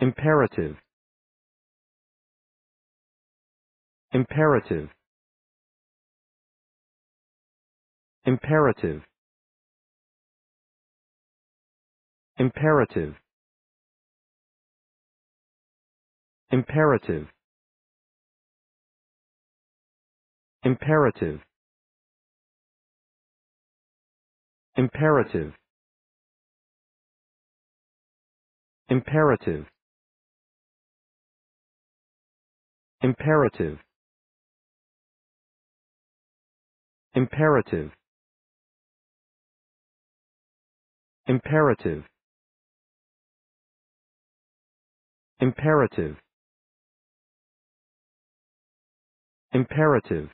Imperative. Imperative. Imperative. Imperative. Imperative. Imperative. Imperative. Imperative. Imperative. Imperative. Imperative. Imperative. Imperative.